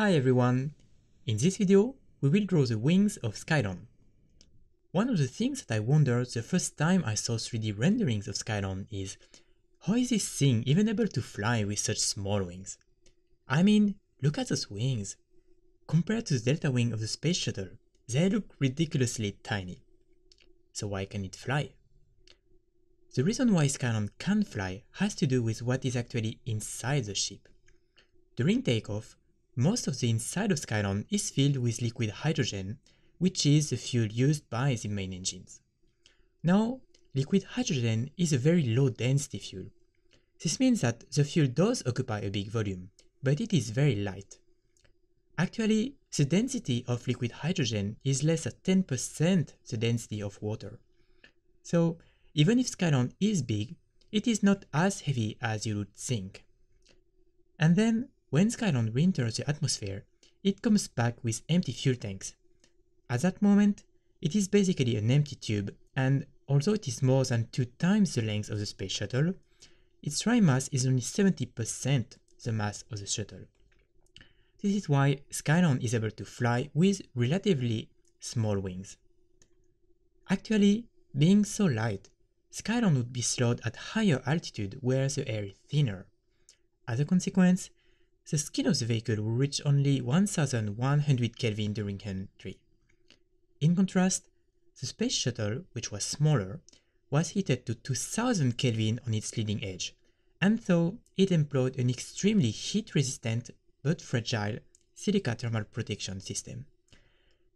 Hi everyone! In this video, we will draw the wings of Skylon. One of the things that I wondered the first time I saw 3D renderings of Skylon is, how is this thing even able to fly with such small wings? I mean, look at those wings! Compared to the delta wing of the space shuttle, they look ridiculously tiny. So why can it fly? The reason why Skylon can fly has to do with what is actually inside the ship. During takeoff, most of the inside of Skylon is filled with liquid hydrogen, which is the fuel used by the main engines. Now, liquid hydrogen is a very low density fuel. This means that the fuel does occupy a big volume, but it is very light. Actually, the density of liquid hydrogen is less than 10% the density of water. So, even if Skylon is big, it is not as heavy as you would think. And then when Skylon re-enters the atmosphere, it comes back with empty fuel tanks. At that moment, it is basically an empty tube, and although it is more than two times the length of the space shuttle, its dry mass is only 70% the mass of the shuttle. This is why Skylon is able to fly with relatively small wings. Actually, being so light, Skylon would be slowed at higher altitude where the air is thinner. As a consequence, the skin of the vehicle will reach only 1100 Kelvin during entry. In contrast, the space shuttle, which was smaller, was heated to 2000 Kelvin on its leading edge, and so it employed an extremely heat-resistant but fragile silica thermal protection system.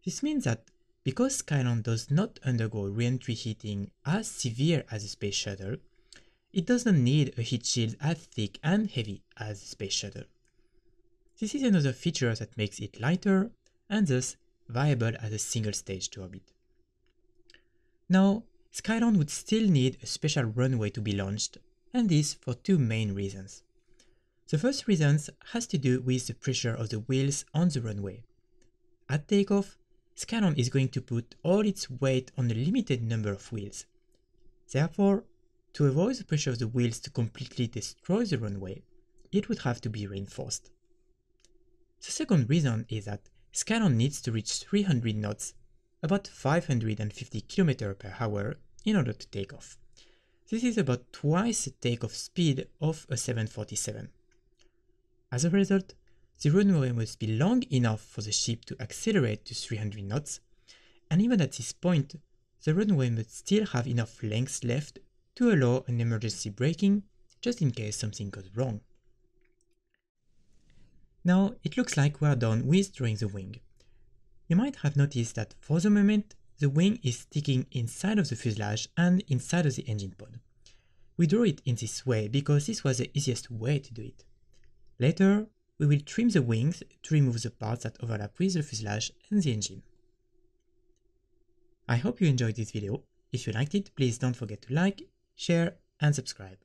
This means that because Skylon does not undergo re-entry heating as severe as the space shuttle, it doesn't need a heat shield as thick and heavy as the space shuttle. This is another feature that makes it lighter and thus viable as a single stage to orbit. Now, Skylon would still need a special runway to be launched, and this for two main reasons. The first reason has to do with the pressure of the wheels on the runway. At takeoff, Skylon is going to put all its weight on a limited number of wheels. Therefore, to avoid the pressure of the wheels to completely destroy the runway, it would have to be reinforced. The second reason is that Scannon needs to reach 300 knots, about 550 km per hour, in order to take off. This is about twice the takeoff speed of a 747. As a result, the runway must be long enough for the ship to accelerate to 300 knots, and even at this point, the runway must still have enough length left to allow an emergency braking just in case something goes wrong. Now it looks like we are done with drawing the wing. You might have noticed that for the moment the wing is sticking inside of the fuselage and inside of the engine pod. We drew it in this way because this was the easiest way to do it. Later, we will trim the wings to remove the parts that overlap with the fuselage and the engine. I hope you enjoyed this video. If you liked it, please don't forget to like, share and subscribe.